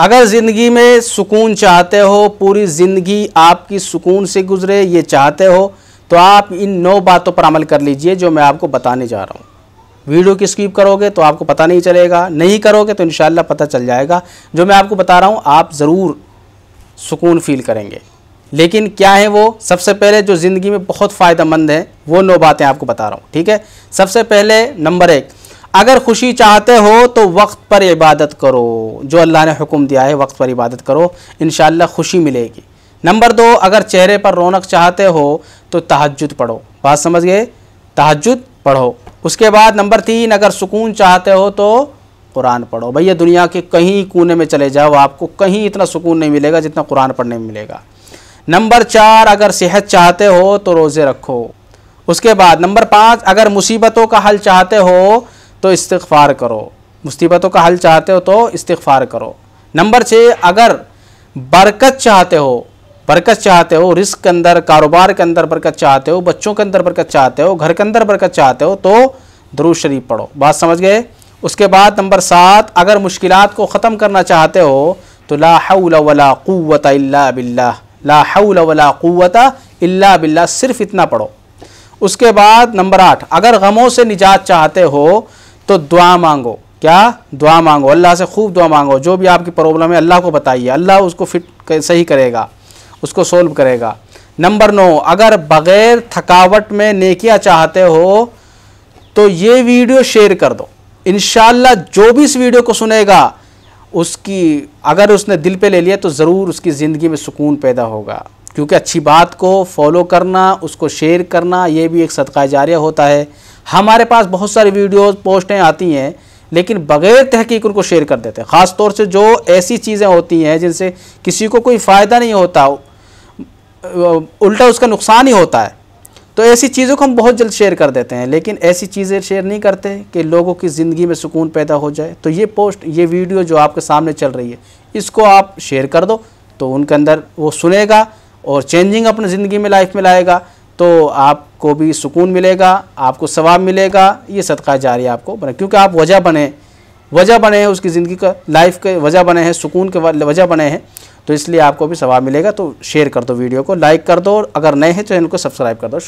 अगर ज़िंदगी में सुकून चाहते हो पूरी ज़िंदगी आपकी सुकून से गुजरे ये चाहते हो तो आप इन नौ बातों पर अमल कर लीजिए जो मैं आपको बताने जा रहा हूँ वीडियो की स्किप करोगे तो आपको पता नहीं चलेगा नहीं करोगे तो इन पता चल जाएगा जो मैं आपको बता रहा हूँ आप ज़रूर सुकून फील करेंगे लेकिन क्या है वो सबसे पहले जो ज़िंदगी में बहुत फ़ायदेमंद है वो नौ बातें आपको बता रहा हूँ ठीक है सबसे पहले नंबर एक अगर खुशी चाहते हो तो वक्त पर इबादत करो जो अल्लाह ने हुक्म दिया है वक्त पर इबादत करो इन खुशी मिलेगी नंबर दो अगर चेहरे पर रौनक चाहते हो तो तहजद पढ़ो बात समझ गए तहजद पढ़ो उसके बाद नंबर तीन अगर सुकून चाहते हो तो कुरान पढ़ो भैया दुनिया के कहीं कोने में चले जाओ आपको कहीं इतना सुकून नहीं मिलेगा जितना कुरान पढ़ने में मिलेगा नंबर चार अगर सेहत चाहते हो तो रोज़े रखो उसके बाद नंबर पाँच अगर मुसीबतों का हल चाहते हो तो इस्तफ़ार करो मुसीबतों का हल चाहते हो तो इस्तफ़ार करो नंबर छः अगर बरकत चाहते हो बरकत चाहते हो रिस्क के अंदर कारोबार के अंदर बरकत चाहते हो बच्चों के अंदर बरकत चाहते हो घर के अंदर बरकत चाहते हो तो दरू शरीफ पढ़ो बात समझ गए उसके बाद नंबर सात अगर मुश्किल को ख़त्म करना चाहते हो तो ला वला क़ुवत ला बिल्ला सिर्फ इतना पढ़ो उसके बाद नंबर आठ अगर गमों से निजात चाहते हो तो दुआ मांगो क्या दुआ मांगो अल्लाह से खूब दुआ मांगो जो भी आपकी प्रॉब्लम है अल्लाह को बताइए अल्लाह उसको फिट सही करेगा उसको सोल्व करेगा नंबर नौ अगर बग़ैर थकावट में नेकियाँ चाहते हो तो ये वीडियो शेयर कर दो इन जो भी इस वीडियो को सुनेगा उसकी अगर उसने दिल पे ले लिया तो ज़रूर उसकी ज़िंदगी में सुकून पैदा होगा क्योंकि अच्छी बात को फॉलो करना उसको शेयर करना ये भी एक सदका जारिया होता है हमारे पास बहुत सारी वीडियोस पोस्टें आती हैं लेकिन बग़ैर तहकीक उनको शेयर कर देते हैं ख़ास तौर से जो ऐसी चीज़ें होती हैं जिनसे किसी को कोई फ़ायदा नहीं होता उल्टा उसका नुकसान ही होता है तो ऐसी चीज़ों को हम बहुत जल्द शेयर कर देते हैं लेकिन ऐसी चीज़ें शेयर नहीं करते कि लोगों की ज़िंदगी में सुकून पैदा हो जाए तो ये पोस्ट ये वीडियो जो आपके सामने चल रही है इसको आप शेयर कर दो तो उनके अंदर वो सुनेगा और चेंजिंग अपने ज़िंदगी में लाइफ में लाएगा तो आपको भी सुकून मिलेगा आपको सवाब मिलेगा ये सदका जारी आपको बने क्योंकि आप वजह बने वजह बने हैं उसकी ज़िंदगी का लाइफ के वजह बने हैं सुकून के वजह बने हैं तो इसलिए आपको भी सवाब मिलेगा तो शेयर कर दो वीडियो को लाइक कर दो और अगर नए हैं तो चैनल को सब्सक्राइब कर दो